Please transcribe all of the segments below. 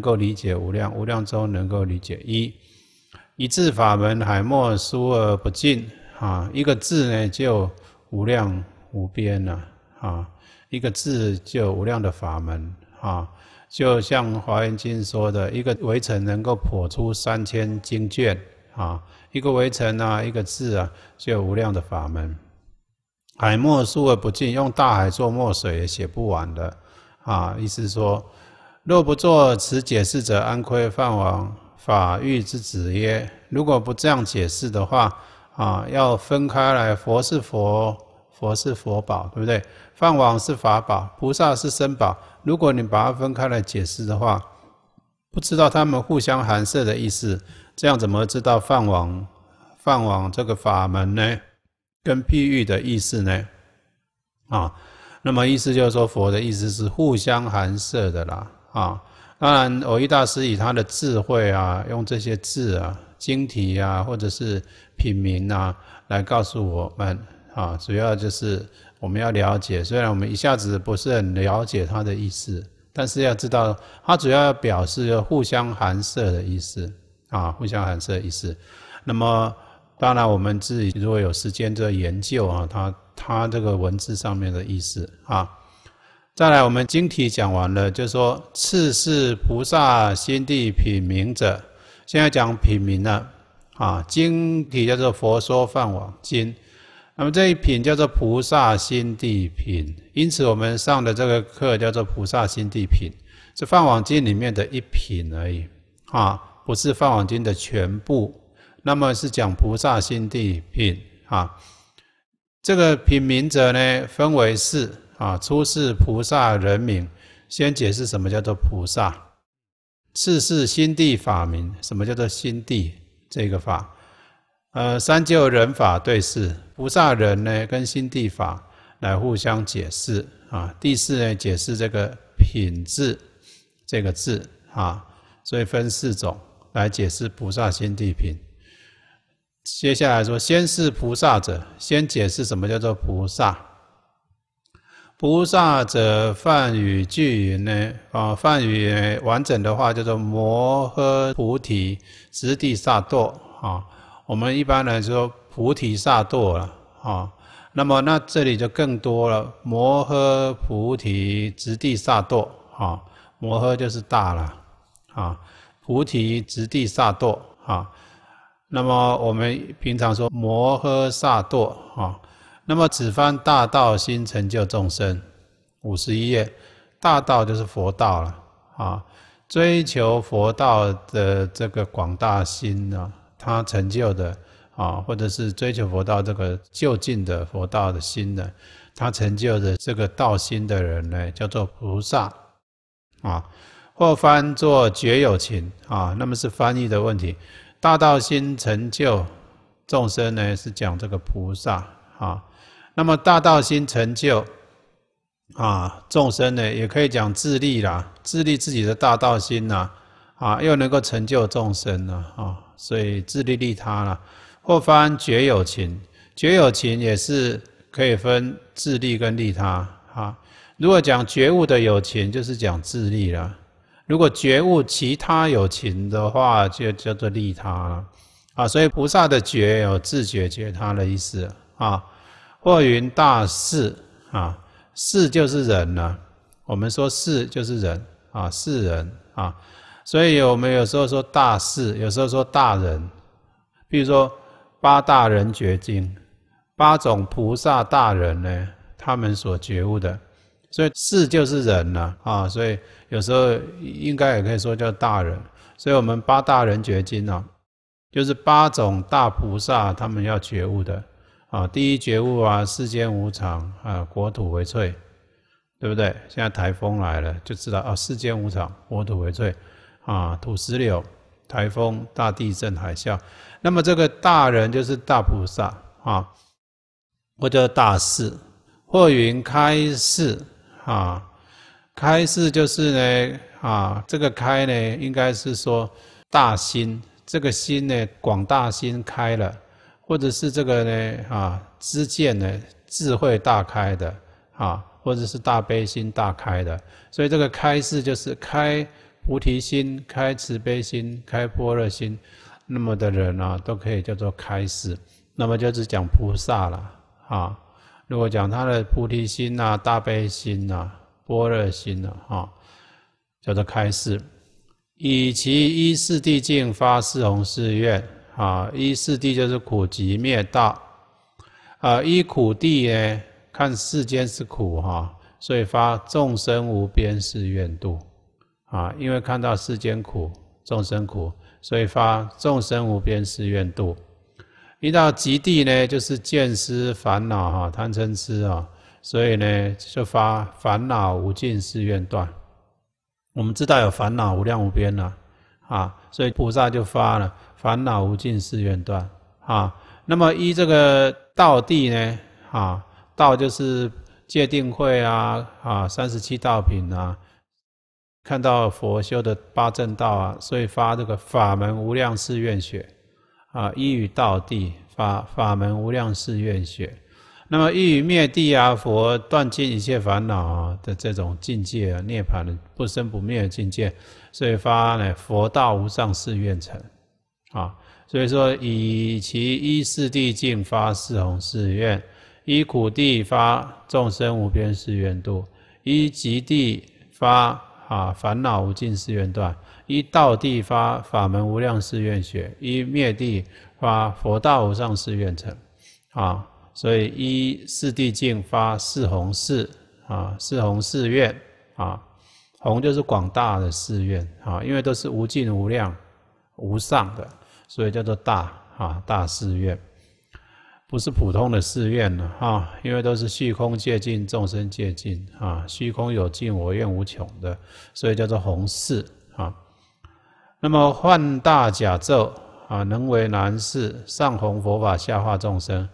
能够理解无量无量中能够理解一一字法门海默疏而不尽啊一个字呢就无量无边了啊一个字就无量的法门啊就像《华严经》说的一个围城能够破出三千经卷啊一个围城啊一个字啊就无量的法门海默疏而不尽用大海做墨水也写不完的啊意思说。若不作此解释者，安窥饭王法欲之子耶？如果不这样解释的话，啊，要分开来，佛是佛，佛是佛宝，对不对？饭王是法宝，菩萨是身宝。如果你把它分开来解释的话，不知道他们互相含摄的意思，这样怎么知道饭王、饭王这个法门呢？跟譬喻的意思呢？啊，那么意思就是说，佛的意思是互相含摄的啦。啊，当然，偶一大师以他的智慧啊，用这些字啊、经题啊，或者是品名啊，来告诉我们啊，主要就是我们要了解。虽然我们一下子不是很了解他的意思，但是要知道，他主要表示互相含摄的意思啊，互相含摄的意思。那么，当然我们自己如果有时间就研究啊，他他这个文字上面的意思啊。再来，我们经题讲完了，就是说次是菩萨心地品茗者，现在讲品茗了啊。经题叫做《佛说梵网经》，那么这一品叫做菩萨心地品，因此我们上的这个课叫做菩萨心地品，是《梵网经》里面的一品而已啊，不是《梵网经》的全部。那么是讲菩萨心地品啊，这个品茗者呢，分为四。啊！初是菩萨人名，先解释什么叫做菩萨。次是心地法名，什么叫做心地这个法？呃，三就人法对视菩萨人呢，跟心地法来互相解释啊。第四呢，解释这个品质这个字啊，所以分四种来解释菩萨心地品。接下来说，先是菩萨者，先解释什么叫做菩萨。菩萨者，梵语句呢？啊，梵语完整的话叫做“摩诃菩提直地萨埵”啊。我们一般来说“菩提萨埵”了啊。那么，那这里就更多了，“摩诃菩提直地萨埵”啊，“摩诃”就是大了啊，“菩提直地萨埵”啊。那么，我们平常说“摩诃萨埵”啊。那么此番大道心成就众生，五十一页，大道就是佛道了啊。追求佛道的这个广大心呢，他成就的啊，或者是追求佛道这个就近的佛道的心呢，他成就的这个道心的人呢，叫做菩萨啊。或翻做觉有情啊，那么是翻译的问题。大道心成就众生呢，是讲这个菩萨啊。那么大道心成就啊，众生呢也可以讲自利啦，自利自己的大道心呐，啊，又能够成就众生呢，啊，所以自利利他啦，后翻觉有情，觉有情也是可以分自利跟利他啊。如果讲觉悟的有情，就是讲自利啦。如果觉悟其他有情的话，就叫做利他了。啊，所以菩萨的觉有自觉觉他的意思啊。或云大士啊，士就是人呢。我们说士就是人啊，士人啊。所以我们有时候说大士，有时候说大人。比如说八大人觉经，八种菩萨大人呢，他们所觉悟的。所以士就是人呢啊，所以有时候应该也可以说叫大人。所以我们八大人觉经呢，就是八种大菩萨他们要觉悟的。啊，第一觉悟啊，世间无常啊，国土为脆，对不对？现在台风来了，就知道啊，世间无常，国土为脆啊，土石流、台风、大地震、海啸。那么这个大人就是大菩萨啊，或者大士，或云开寺啊，开寺就是呢啊，这个开呢，应该是说大心，这个心呢，广大心开了。或者是这个呢？啊，知见呢，智慧大开的啊，或者是大悲心大开的，所以这个开示就是开菩提心、开慈悲心、开般若心，那么的人啊，都可以叫做开示。那么就是讲菩萨了啊。如果讲他的菩提心呐、大悲心呐、般若心呐啊，叫做开示。以其一四地境发四弘誓愿。啊，一四地就是苦集灭道，啊，一苦地呢，看世间是苦哈，所以发众生无边誓愿度，啊，因为看到世间苦，众生苦，所以发众生无边誓愿度。一到极地呢，就是见思烦恼哈，贪嗔痴啊，所以呢就发烦恼无尽誓愿断。我们知道有烦恼无量无边呐。啊，所以菩萨就发了烦恼无尽誓愿断啊。那么依这个道地呢，啊，道就是戒定慧啊，啊，三十七道品啊，看到佛修的八正道啊，所以发这个法门无量誓愿学啊，依语道地发法门无量誓愿学。那么欲灭地啊，佛断尽一切烦恼的这种境界啊，涅槃的不生不灭的境界，所以发呢佛道无上誓愿成啊。所以说，以其依四地尽发四弘誓愿，一苦地发众生无边誓愿度，一极地发啊烦恼无尽誓愿断，一道地发法门无量誓愿学，一灭地发佛道无上誓愿成啊。所以一四地尽发四宏誓啊，四宏誓愿啊，宏就是广大的誓愿啊，因为都是无尽无量无上的，所以叫做大啊大誓愿，不是普通的誓愿了哈，因为都是虚空界尽众生界尽啊，虚空有尽我愿无穷的，所以叫做宏誓啊。那么幻大假咒啊，能为难事上弘佛法下化众生。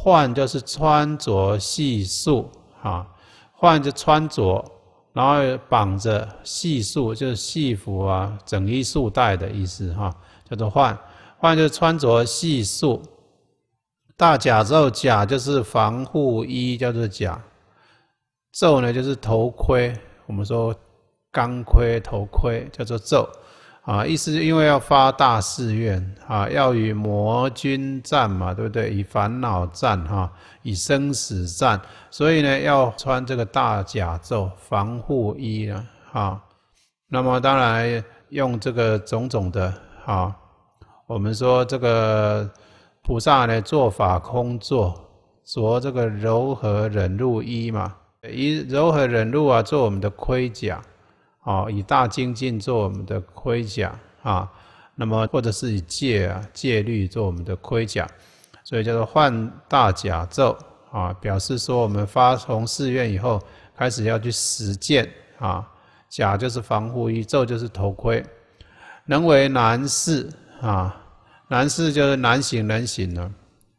换就是穿着细束啊，换就穿着，然后绑着细束，就是戏服啊，整衣束带的意思啊，叫做换。换就是穿着细束，大甲胄，甲就是防护衣，叫做甲。胄呢就是头盔，我们说钢盔、头盔叫做胄。啊，意思是因为要发大誓愿啊，要与魔军战嘛，对不对？与烦恼战啊，与生死战，所以呢，要穿这个大甲胄防护衣啊。啊。那么当然用这个种种的啊，我们说这个菩萨呢做法空坐，着这个柔和忍辱衣嘛，以柔和忍辱啊做我们的盔甲。啊，以大精进做我们的盔甲啊，那么或者是以戒啊戒律做我们的盔甲，所以叫做换大甲胄啊，表示说我们发从寺院以后，开始要去实践啊。甲就是防护衣，胄就是头盔。能为难事啊，难事就是难行能行了。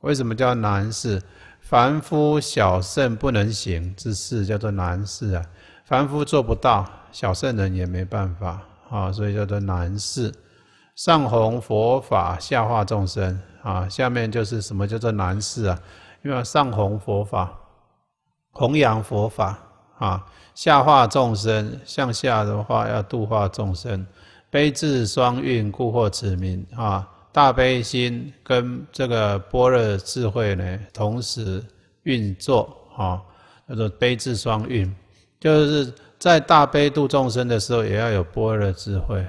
为什么叫难事？凡夫小圣不能行之事，叫做难事啊。凡夫做不到，小圣人也没办法啊，所以叫做难事。上弘佛法，下化众生啊。下面就是什么叫做难事啊？因为上弘佛法，弘扬佛法啊，下化众生，向下的话要度化众生，悲智双运，故获此名啊。大悲心跟这个般若智慧呢，同时运作啊，叫做悲智双运。就是在大悲度众生的时候，也要有般若智慧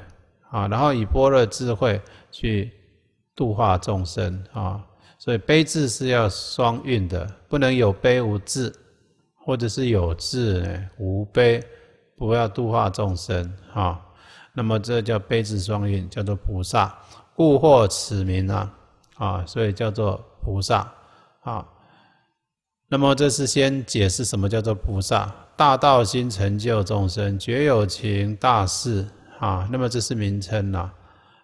啊，然后以般若智慧去度化众生啊。所以悲智是要双运的，不能有悲无智，或者是有智无悲，不要度化众生啊。那么这叫悲智双运，叫做菩萨故获此名啊啊，所以叫做菩萨啊。那么这是先解释什么叫做菩萨。大道心成就众生，绝有情大事啊。那么这是名称呐。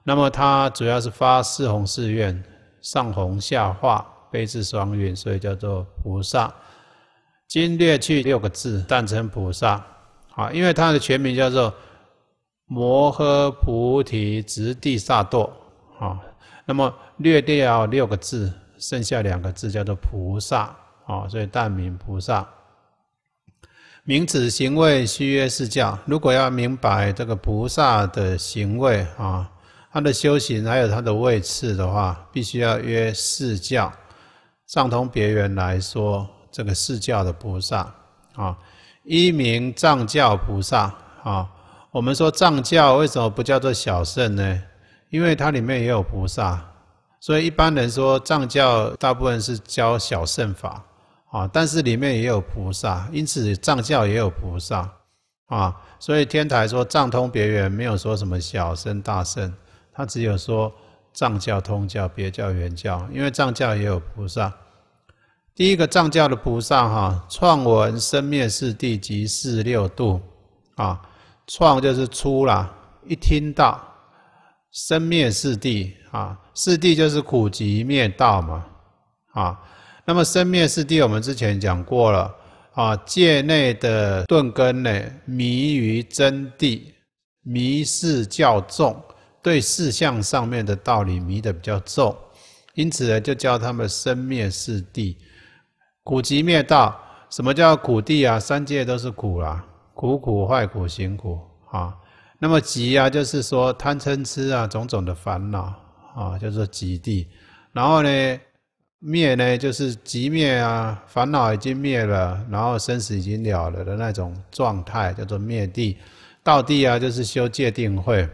那么它主要是发四弘誓愿，上弘下化，悲智双运，所以叫做菩萨。今略去六个字，但称菩萨啊。因为它的全名叫做摩诃菩提直地萨埵啊。那么略掉六个字，剩下两个字叫做菩萨啊。所以大名菩萨。明指行为须约是教，如果要明白这个菩萨的行为啊，他的修行还有他的位次的话，必须要约四教。上通别人来说，这个四教的菩萨啊，一名藏教菩萨啊。我们说藏教为什么不叫做小圣呢？因为它里面也有菩萨，所以一般人说藏教大部分是教小圣法。啊！但是里面也有菩萨，因此藏教也有菩萨啊。所以天台说藏通别圆，没有说什么小圣大圣，他只有说藏教通教别教圆教，因为藏教也有菩萨。第一个藏教的菩萨哈，创文生灭四地及四六度啊，创就是出了，一听到生灭四地啊，四地就是苦集灭道嘛啊。那么生灭四谛，我们之前讲过了啊。界内的钝根呢，迷于真谛，迷事较重，对事象上面的道理迷得比较重，因此呢，就教他们生灭四谛，苦集灭道。什么叫苦地啊？三界都是苦啦，苦苦、坏苦、行苦啊。那么集啊，就是说贪嗔痴啊，种种的烦恼啊，叫做集地。然后呢？灭呢，就是即灭啊，烦恼已经灭了，然后生死已经了了的那种状态，叫做灭地。道地啊，就是修戒定慧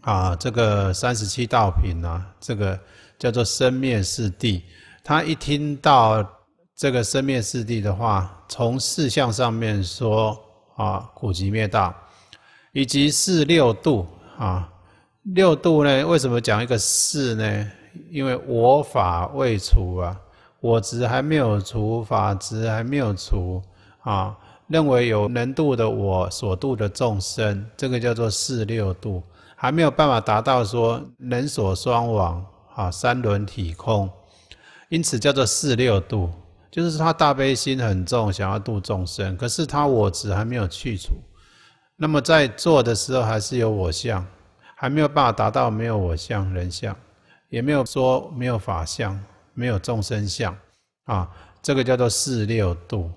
啊。这个三十七道品呢，这个叫做生灭四地。他一听到这个生灭四地的话，从四相上面说啊，苦集灭道，以及四六度啊。六度呢，为什么讲一个四呢？因为我法未除啊，我执还没有除，法执还没有除啊，认为有能度的我所度的众生，这个叫做四六度，还没有办法达到说人所双亡啊，三轮体空，因此叫做四六度，就是他大悲心很重，想要度众生，可是他我执还没有去除，那么在做的时候还是有我相，还没有办法达到没有我相人相。也没有说没有法相，没有众生相，啊，这个叫做四六度。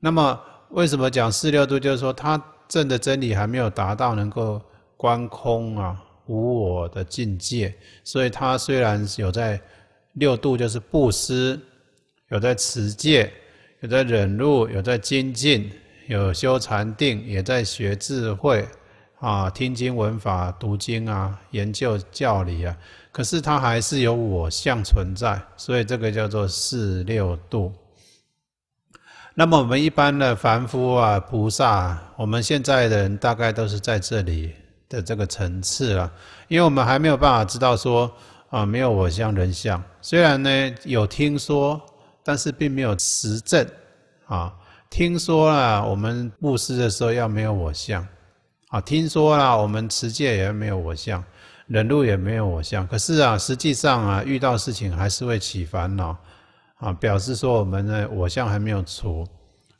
那么为什么讲四六度？就是说他证的真理还没有达到能够观空啊、无我的境界，所以他虽然有在六度，就是布施，有在持戒，有在忍辱，有在精进，有修禅定，也在学智慧。啊，听经闻法、读经啊，研究教理啊，可是它还是有我相存在，所以这个叫做四六度。那么我们一般的凡夫啊、菩萨，我们现在的人大概都是在这里的这个层次了，因为我们还没有办法知道说啊，没有我相、人相，虽然呢有听说，但是并没有实证啊。听说啊，我们布施的时候要没有我相。啊，听说啦，我们持戒也没有我相，忍辱也没有我相。可是啊，实际上啊，遇到事情还是会起烦恼，啊，表示说我们呢，我相还没有除。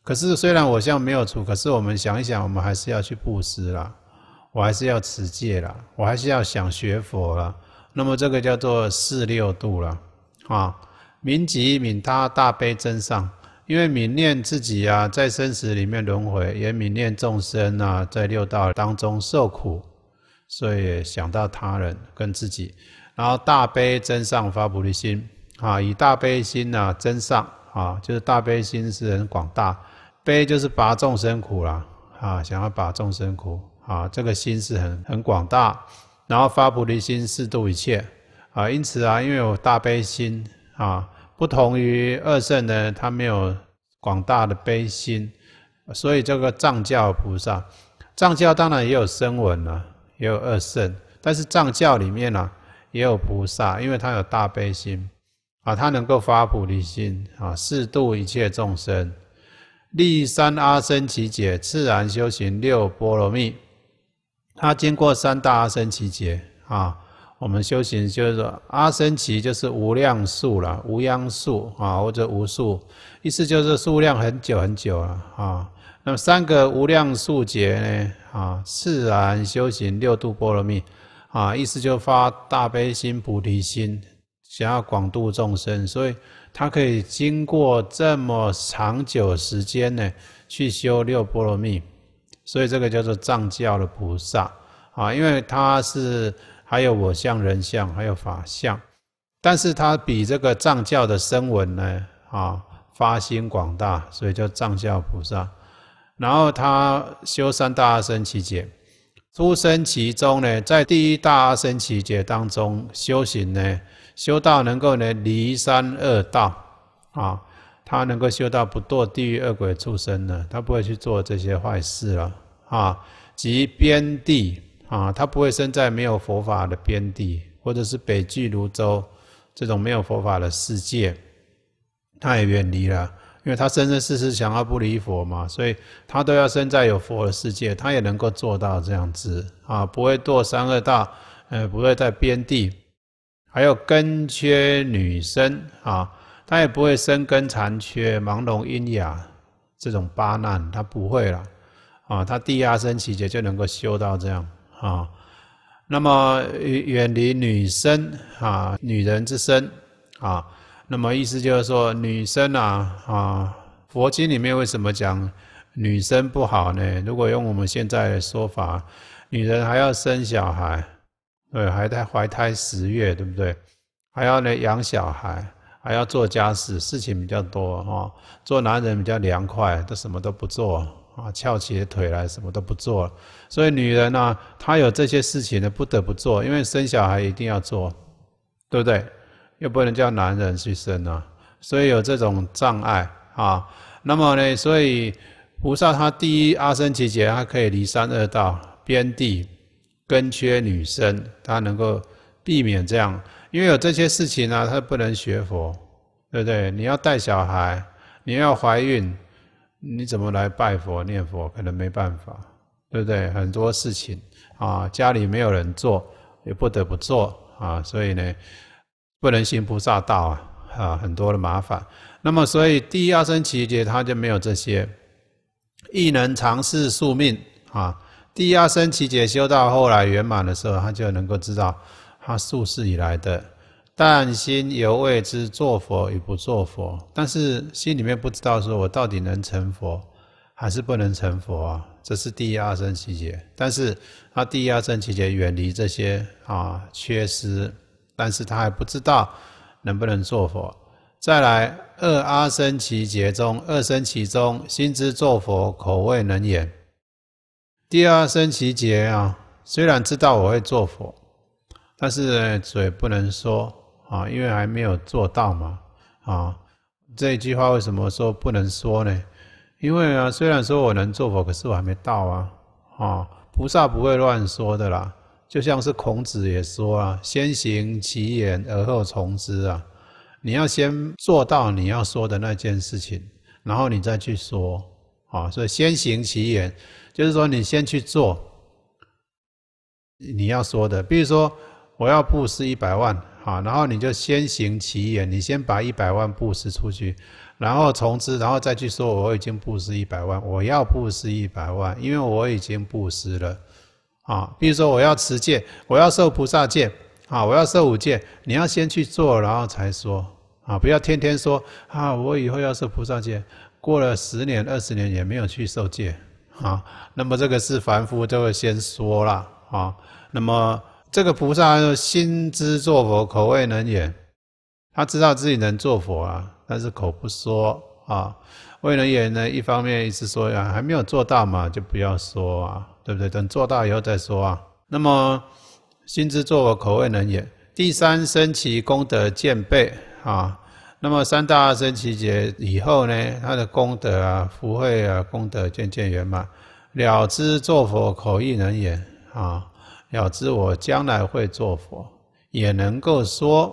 可是虽然我相没有除，可是我们想一想，我们还是要去布施啦，我还是要持戒啦，我还是要想学佛啦。那么这个叫做四六度了，啊，明吉、明他大悲真上。因为泯念自己啊，在生死里面轮回，也泯念众生啊，在六道当中受苦，所以想到他人跟自己，然后大悲真上发菩提心啊，以大悲心呐真上啊，就是大悲心是很广大，悲就是拔众生苦啦啊，想要拔众生苦啊，这个心是很很广大，然后发菩提心，四度一切啊，因此啊，因为有大悲心啊。不同于二圣呢，他没有广大的悲心，所以这个藏教菩萨，藏教当然也有声闻了，也有二圣，但是藏教里面呢也有菩萨，因为他有大悲心啊，他能够发菩提心啊，四度一切众生，立三阿僧祇劫，自然修行六波罗蜜，他经过三大阿僧祇劫啊。我们修行就是说，阿僧祇就是无量数了，无央数啊，或者无数，意思就是数量很久很久了啊。那么三个无量数劫呢啊，自然修行六度波罗蜜啊，意思就发大悲心、菩提心，想要广度众生，所以他可以经过这么长久时间呢，去修六波罗蜜，所以这个叫做藏教的菩萨啊，因为他是。还有我相、人相，还有法相，但是它比这个藏教的声稳呢，啊，发心广大，所以叫藏教菩萨。然后他修三大阿僧祇劫，出生其中呢，在第一大阿僧祇劫当中修行呢，修道能够呢离三恶道，啊，他能够修到不堕地狱恶鬼出生呢，他不会去做这些坏事了，啊，即边地。啊，他不会生在没有佛法的边地，或者是北俱泸洲这种没有佛法的世界，他也远离了。因为他生生世世想要不离佛嘛，所以他都要生在有佛的世界，他也能够做到这样子啊，不会堕三恶道，呃，不会在边地。还有根缺女生啊，他也不会生根残缺、盲聋喑哑这种八难，他不会了啊。他第二生起解就能够修到这样。啊，那么远离女生啊，女人之身啊，那么意思就是说女生啊啊，佛经里面为什么讲女生不好呢？如果用我们现在的说法，女人还要生小孩，对，还在怀胎十月，对不对？还要呢养小孩，还要做家事，事情比较多哦。做男人比较凉快，都什么都不做。啊，翘起腿来，什么都不做了。所以女人呢，她有这些事情呢，不得不做，因为生小孩一定要做，对不对？又不能叫男人去生啊，所以有这种障碍啊。那么呢，所以菩萨他第一阿僧祇劫，她可以离三恶道、边地、根缺、女身，她能够避免这样，因为有这些事情啊，她不能学佛，对不对？你要带小孩，你要怀孕。你怎么来拜佛念佛，可能没办法，对不对？很多事情啊，家里没有人做，也不得不做啊，所以呢，不能行菩萨道啊，啊，很多的麻烦。那么，所以地压生奇劫他就没有这些，亦能尝试宿命啊。地压生奇劫修到后来圆满的时候，他就能够知道他宿世以来的。但心犹未知做佛与不作佛，但是心里面不知道说我到底能成佛还是不能成佛啊？这是第一二生奇劫。但是他第一二生奇劫远离这些啊缺失，但是他还不知道能不能做佛。再来二阿生奇劫中，二生其中心知做佛，口未能言。第二生奇劫啊，虽然知道我会做佛，但是嘴不能说。啊，因为还没有做到嘛，啊，这一句话为什么说不能说呢？因为啊，虽然说我能做佛，可是我还没到啊，啊，菩萨不会乱说的啦。就像是孔子也说啊，“先行其言而后从之”啊，你要先做到你要说的那件事情，然后你再去说啊。所以“先行其言”就是说你先去做你要说的，比如说我要布施一百万。啊，然后你就先行其言，你先把一百万布施出去，然后从之，然后再去说我已经布施一百万，我要布施一百万，因为我已经布施了。啊，比如说我要持戒，我要受菩萨戒，啊，我要受五戒，你要先去做然后才说，啊，不要天天说啊，我以后要受菩萨戒，过了十年、二十年也没有去受戒，啊，那么这个是凡夫就会先说了，啊，那么。这个菩萨心知作佛，口未能言。他知道自己能作佛啊，但是口不说啊。未能言呢，一方面意思是说啊，还没有做到嘛，就不要说啊，对不对？等做大以后再说啊。那么，心知作佛，口未能言。第三，生起功德渐备啊。那么三大生起节劫以后呢，他的功德啊、福慧啊、功德渐渐圆满，了知作佛，口亦能言啊。”了知我将来会做佛，也能够说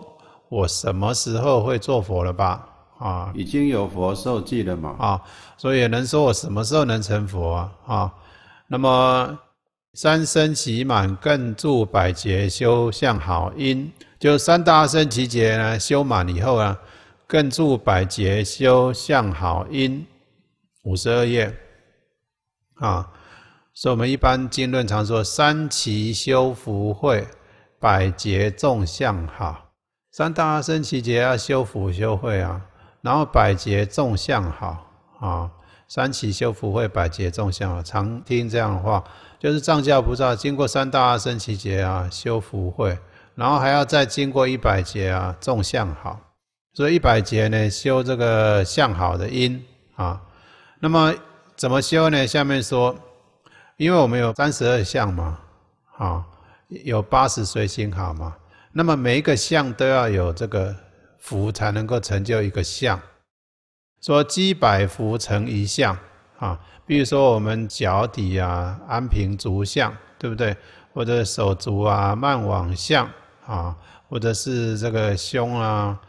我什么时候会做佛了吧？啊，已经有佛受记了嘛？啊，所以也能说我什么时候能成佛啊？啊，那么三生集满，更助百劫修向好因，就三大生其劫呢修满以后啊，更助百劫修向好因，五十二页，啊。所以，我们一般经论常说“三奇修福慧，百劫众相好”。三大生僧奇劫要修福修慧啊，然后百劫众相好啊，三奇修福慧，百劫众相好，常听这样的话，就是藏教菩萨经过三大生僧奇劫啊，修福慧，然后还要再经过一百劫啊，众相好。所以一百劫呢，修这个相好的因啊。那么怎么修呢？下面说。因为我们有三十二相嘛，啊，有八十随心好嘛。那么每一个相都要有这个福才能够成就一个相，说积百福成一相啊。比如说我们脚底啊，安平足相，对不对？或者手足啊，慢网相啊，或者是这个胸啊、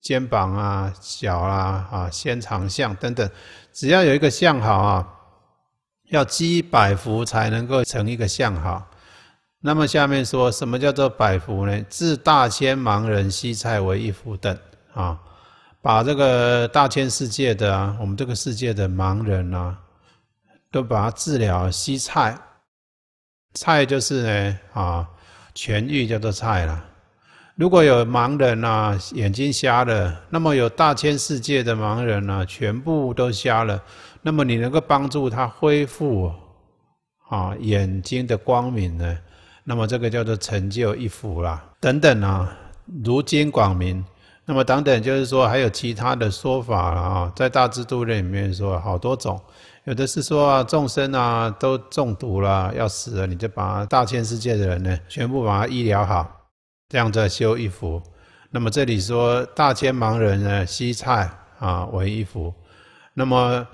肩膀啊、脚啊啊纤长相等等，只要有一个相好啊。要积百福才能够成一个相好。那么下面说什么叫做百福呢？治大千盲人西菜为一福等啊，把这个大千世界的啊，我们这个世界的盲人呐，都把它治疗西菜。菜就是呢啊，痊愈叫做菜了。如果有盲人呐，眼睛瞎了，那么有大千世界的盲人呐，全部都瞎了。那么你能够帮助他恢复啊眼睛的光明呢？那么这个叫做成就一福啦。等等啊，如今广明。那么等等，就是说还有其他的说法啊。在大智度论里面说好多种，有的是说啊众生啊都中毒了要死了，你就把大千世界的人呢全部把它医疗好，这样子修一福。那么这里说大千盲人呢西菜啊为一福。那么。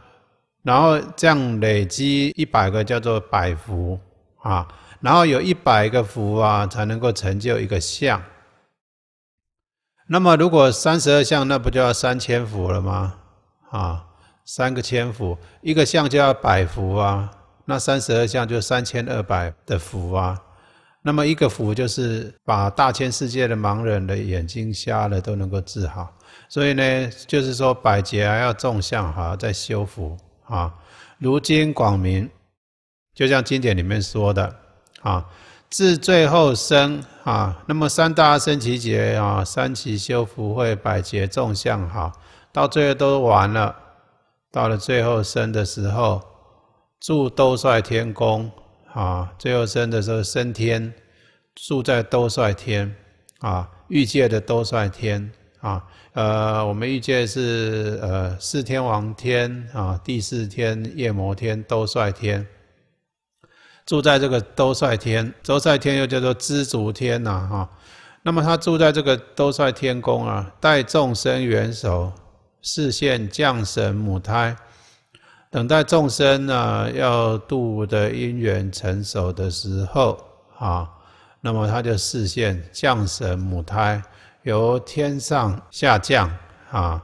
然后这样累积一百个叫做百福啊，然后有一百个福啊，才能够成就一个相。那么如果三十二相，那不就要三千福了吗？啊，三个千福，一个相就要百福啊，那三十二相就三千二百的福啊。那么一个福就是把大千世界的盲人的眼睛瞎了都能够治好。所以呢，就是说百劫还要重相哈，在修福。啊，如今广明，就像经典里面说的啊，至最后生啊，那么三大生其劫啊，三起修福慧，百劫众相好，到最后都完了。到了最后生的时候，住兜率天宫啊，最后生的时候升天，住在兜率天啊，欲界的兜率天。啊，呃，我们遇见是呃四天王天啊，第四天夜摩天都率天，住在这个都率天，都率天又叫做知足天呐哈。那么他住在这个都率天宫啊，待众生元首，四现降神母胎，等待众生呢要度的因缘成熟的时候啊，那么他就四现降神母胎。由天上下降啊，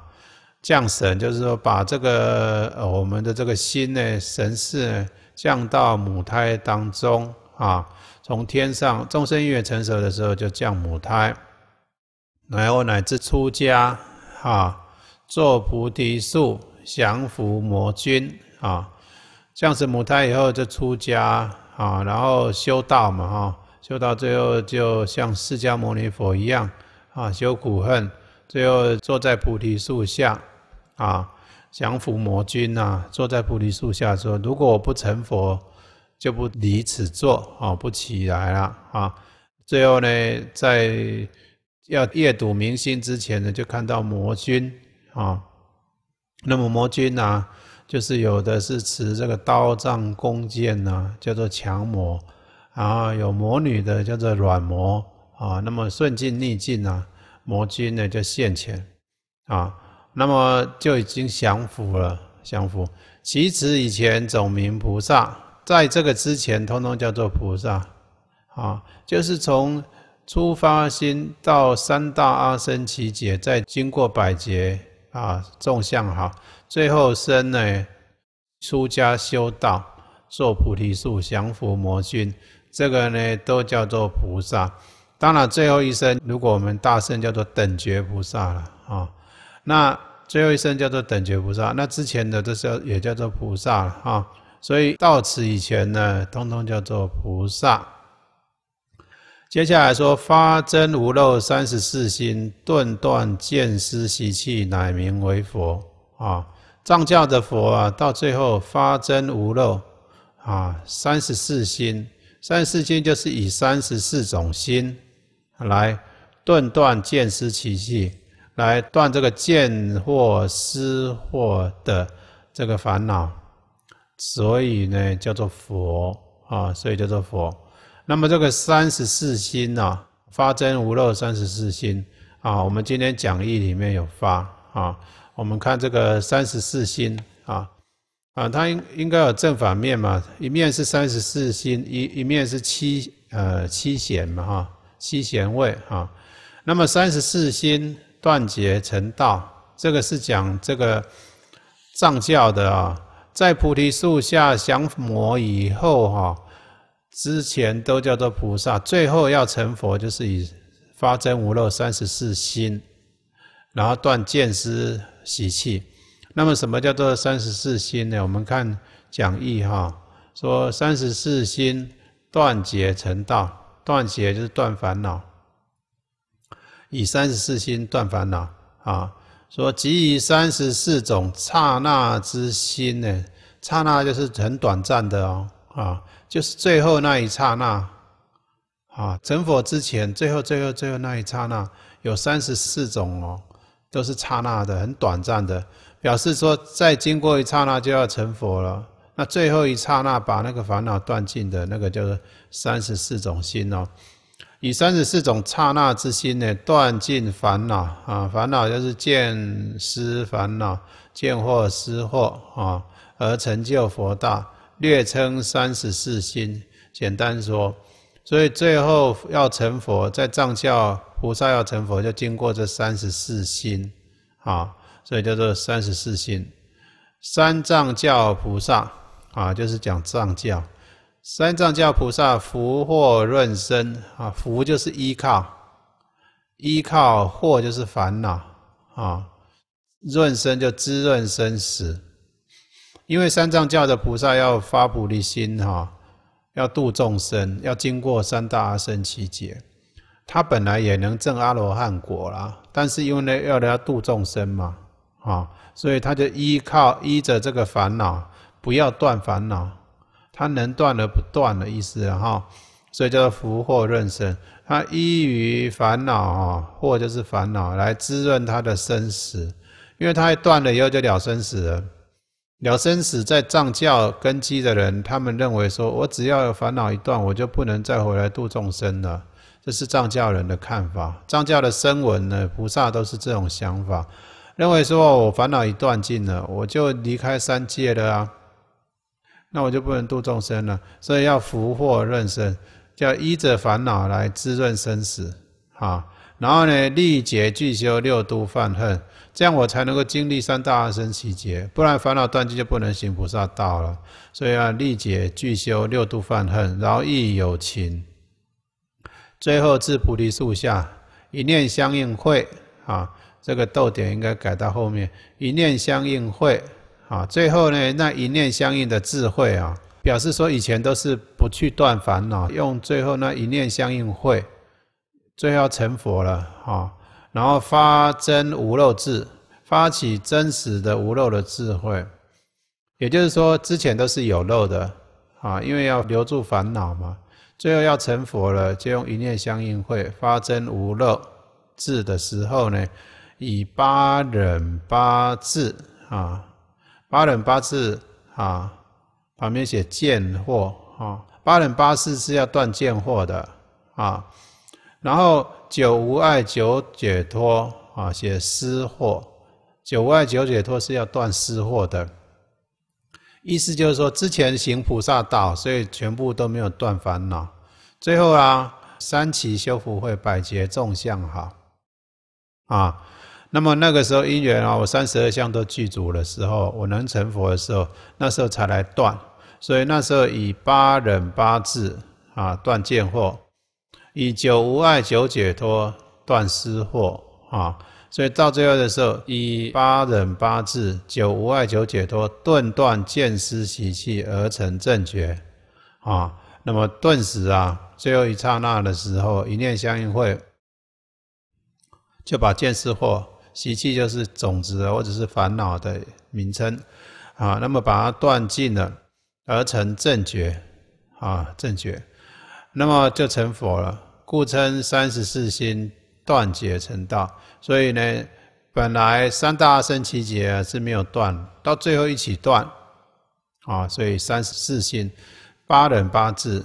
降神就是说，把这个呃我们的这个心呢，神识降到母胎当中啊。从天上众生因成熟的时候就降母胎，然后乃至出家啊，做菩提树，降伏魔君啊。降神母胎以后就出家啊，然后修道嘛啊，修到最后就像释迦牟尼佛一样。啊，修苦恨，最后坐在菩提树下，啊，降伏魔君呐，坐在菩提树下说：“如果我不成佛，就不离此坐啊，不起来了啊。”最后呢，在要夜睹明星之前呢，就看到魔君啊。那么魔君呢，就是有的是持这个刀杖、弓箭呐，叫做强魔；啊，有魔女的叫做软魔。啊，那么顺境逆境呢？魔君呢就现前啊，那么就已经降服了，降服。其实以前总名菩萨，在这个之前，通通叫做菩萨啊。就是从初发心到三大阿僧祇劫，再经过百劫啊，纵向好，最后生呢出家修道，受菩提树降服魔君，这个呢都叫做菩萨。当然，最后一生，如果我们大圣叫做等觉菩萨了啊，那最后一生叫做等觉菩萨，那之前的都是也叫做菩萨了啊。所以到此以前呢，通通叫做菩萨。接下来说发真无漏三十四心顿断见思习气，乃名为佛啊。藏教的佛啊，到最后发真无漏啊，三十四心，三十四心就是以三十四种心。来断断见思起气，来断这个见或思或的这个烦恼，所以呢叫做佛啊，所以叫做佛。那么这个三十四心呐，发真无漏三十四心啊，我们今天讲义里面有发啊，我们看这个三十四心啊，啊，它应应该有正反面嘛，一面是三十四心，一一面是七呃七弦嘛哈。七贤位啊，那么三十四心断结成道，这个是讲这个藏教的啊，在菩提树下降魔以后哈，之前都叫做菩萨，最后要成佛，就是以发真无漏三十四心，然后断见思喜气。那么什么叫做三十四心呢？我们看讲义哈，说三十四心断结成道。断邪就是断烦恼，以三十四心断烦恼啊。说即以三十四种刹那之心呢，刹那就是很短暂的哦，啊，就是最后那一刹那，啊，成佛之前最后最后最后那一刹那有三十四种哦，都是刹那的，很短暂的，表示说再经过一刹那就要成佛了。那最后一刹那把那个烦恼断尽的那个，叫做三十四种心哦，以三十四种刹那之心呢，断尽烦恼啊，烦恼就是见思烦恼、见惑思惑啊，而成就佛道，略称三十四心，简单说，所以最后要成佛，在藏教菩萨要成佛，就经过这三十四心啊，所以叫做三十四心，三藏教菩萨。啊，就是讲藏教，三藏教菩萨福祸润身啊，福就是依靠，依靠祸就是烦恼啊，润生就滋润生死。因为三藏教的菩萨要发菩提心哈，要度众生，要经过三大阿僧奇劫，他本来也能证阿罗汉果啦，但是因为呢要他度众生嘛啊，所以他就依靠依着这个烦恼。不要断烦恼，他能断而不断的意思哈，所以叫做福祸润生。他依于烦恼啊，祸就是烦恼来滋润他的生死，因为他一断了以后就了生死了。了生死在藏教根基的人，他们认为说我只要有烦恼一断，我就不能再回来度众生了。这是藏教人的看法，藏教的声闻呢，菩萨都是这种想法，认为说我烦恼一断尽了，我就离开三界了啊。那我就不能度众生了，所以要福祸润生，叫依着烦恼来滋润生死啊。然后呢，力竭俱修六度犯恨，这样我才能够经历三大生僧祇劫，不然烦恼断尽就不能行菩萨道了。所以啊，力竭俱修六度犯恨，饶益有情，最后至菩提树下，一念相应会啊。这个逗点应该改到后面，一念相应会。啊，最后呢，那一念相应的智慧啊，表示说以前都是不去断烦恼，用最后那一念相应会，最后成佛了啊。然后发真无漏智，发起真实的无漏的智慧，也就是说之前都是有漏的啊，因为要留住烦恼嘛。最后要成佛了，就用一念相应会发真无漏智的时候呢，以八忍八智啊。八忍八字啊，旁边写贱货啊，八忍八智是要断贱货的啊。然后九无爱九解脱啊，写失货，九无爱九解脱是要断失货的。意思就是说，之前行菩萨道，所以全部都没有断烦恼。最后啊，三起修福慧，百劫众相好啊。那么那个时候因缘啊，我三十二相都具足的时候，我能成佛的时候，那时候才来断。所以那时候以八忍八智啊断见惑，以九无爱九解脱断失惑啊。所以到最后的时候，以八忍八智、九无爱九解脱顿断见思习气而成正觉啊。那么顿时啊，最后一刹那的时候，一念相应会，就把见识惑。习气就是种子或者是烦恼的名称啊，那么把它断尽了而成正觉啊，正觉，那么就成佛了，故称三十四心断绝成道。所以呢，本来三大圣七节啊是没有断，到最后一起断啊，所以三十四心八忍八智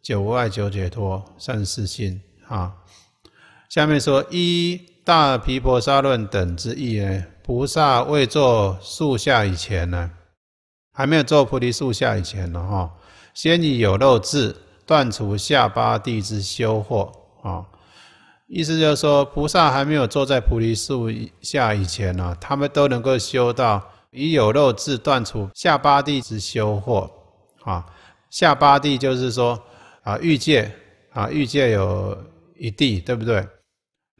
九碍九解脱三十四心啊。下面说一。大毗婆沙论等之意，呢，菩萨未坐树下以前呢，还没有坐菩提树下以前呢，哈，先以有漏智断除下八地之修惑，啊，意思就是说，菩萨还没有坐在菩提树下以前呢，他们都能够修到以有漏智断除下八地之修惑，啊，下八地就是说，啊，欲界，啊，欲界有一地，对不对？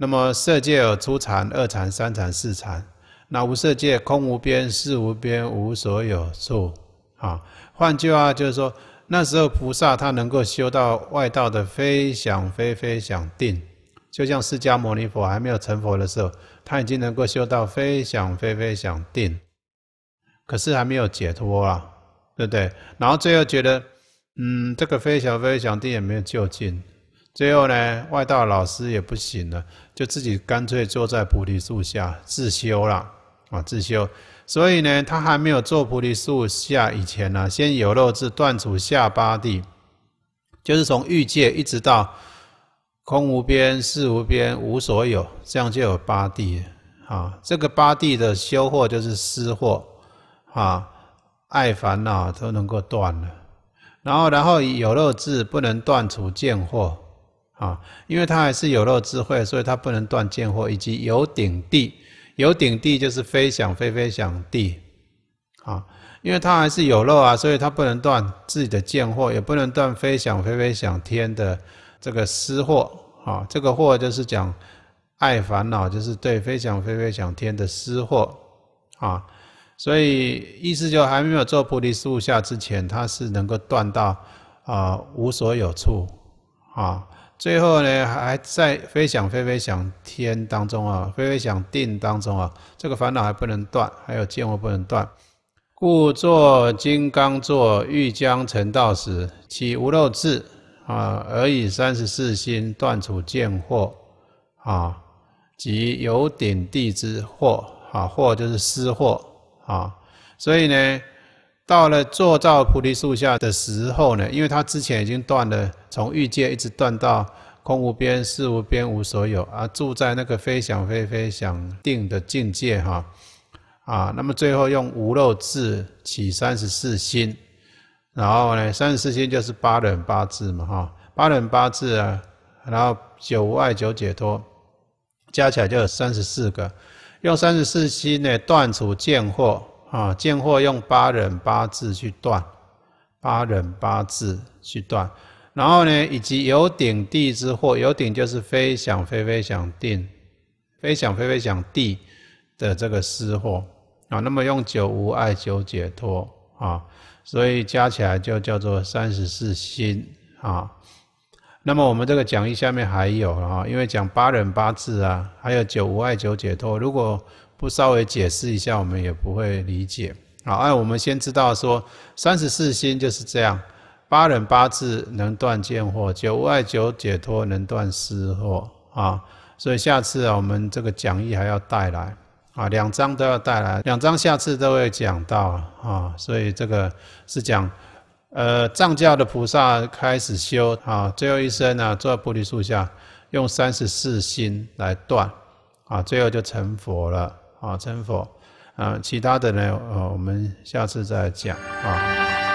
那么色界有初禅、二禅、三禅、四禅，那无色界空无边、四无边、无所有处啊。换句话就是说那时候菩萨他能够修到外道的非想非非想定，就像释迦牟尼佛还没有成佛的时候，他已经能够修到非想非非想定，可是还没有解脱啊，对不对？然后最后觉得，嗯，这个非想非非想定也没有究竟。最后呢，外道老师也不行了，就自己干脆坐在菩提树下自修了啊自修。所以呢，他还没有坐菩提树下以前呢，先有漏智断除下八地，就是从欲界一直到空无边、事无边、无所有，这样就有八地啊。这个八地的修惑就是思惑啊，爱烦恼都能够断了。然后，然后有漏智不能断除见惑。啊，因为他还是有漏智慧，所以他不能断见惑，以及有顶地。有顶地就是非想非非想地。啊，因为他还是有漏啊，所以他不能断自己的见惑，也不能断非想非非想天的这个思惑。啊，这个惑就是讲爱烦恼，就是对非想非非想天的思惑。啊，所以意思就还没有做菩提树下之前，他是能够断到啊无所有处。啊。最后呢，还在飞想飞飞想天当中啊，飞飞想定当中啊，这个烦恼还不能断，还有见惑不能断，故作金刚座，欲将成道时，起无漏智啊，而以三十四心断除见惑啊，即有顶地之惑啊，惑就是失惑啊，所以呢。到了坐到菩提树下的时候呢，因为他之前已经断了从欲界一直断到空无边、事无边、无所有啊，住在那个非想非非想定的境界哈啊，那么最后用无漏智起三十四心，然后呢，三十四心就是八忍八智嘛哈，八忍八智啊，然后九无爱九解脱，加起来就有三十四个，用三十四心呢断除见惑。啊，见惑用八人八字去断，八人八字去断，然后呢，以及有顶地之惑，有顶就是非想非非想定，非想非非想地的这个失惑啊，那么用九无碍九解脱啊，所以加起来就叫做三十四心啊。那么我们这个讲义下面还有啊，因为讲八人八字啊，还有九无碍九解脱，如果。不稍微解释一下，我们也不会理解。好，按我们先知道说，三十四心就是这样，八人八字能断见惑，九外九解脱能断思惑啊。所以下次啊，我们这个讲义还要带来啊，两章都要带来，两章下次都会讲到啊。所以这个是讲，呃，藏教的菩萨开始修啊，最后一生呢，坐在菩提树下，用三十四心来断啊，最后就成佛了。啊，成佛啊，其他的呢，呃，我们下次再讲啊。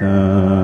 America.